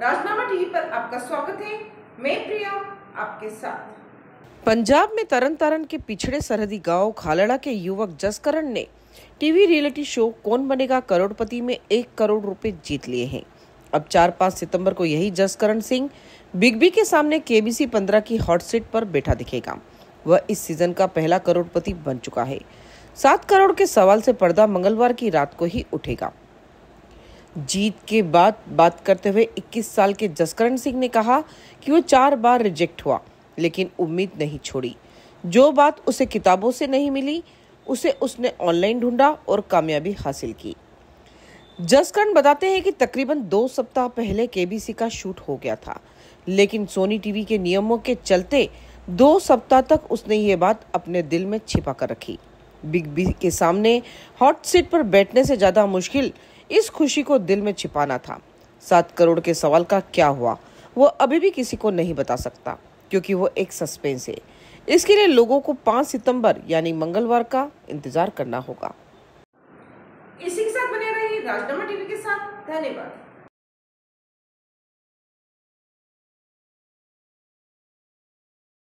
राजनामा TV पर आपका स्वागत है मैं प्रिया आपके साथ पंजाब में तरन तारण के पिछड़े सरहदी गांव खालड़ा के युवक जसकरण ने टीवी रियलिटी शो कौन बनेगा करोड़पति में एक करोड़ रुपए जीत लिए हैं अब चार पाँच सितंबर को यही जसकरण सिंह बिग बी के सामने केबीसी पंद्रह की हॉट सीट पर बैठा दिखेगा वह इस सीजन का पहला करोड़पति बन चुका है सात करोड़ के सवाल से पर्दा मंगलवार की रात को ही उठेगा जीत के बाद बात करते हुए 21 साल के जसकरण सिंह ने कहा कि वो चार बार रिजेक्ट हुआ लेकिन उम्मीद नहीं छोड़ी जो बात उसे किताबों से नहीं मिली उसे उसने ऑनलाइन ढूंढा और कामयाबी हासिल की जसकरण बताते हैं कि तकरीबन दो सप्ताह पहले केबीसी का शूट हो गया था लेकिन सोनी टीवी के नियमों के चलते दो सप्ताह तक उसने ये बात अपने दिल में छिपा कर रखी बिग बी के सामने हॉट सीट पर बैठने से ज़्यादा मुश्किल इस खुशी को दिल में छिपाना था सात करोड़ के सवाल का क्या हुआ वो अभी भी किसी को नहीं बता सकता क्योंकि वो एक सस्पेंस है इसके लिए लोगों को 5 सितंबर यानी मंगलवार का इंतजार करना होगा इसी के साथ बने रहिए राजनामा टीवी के साथ धन्यवाद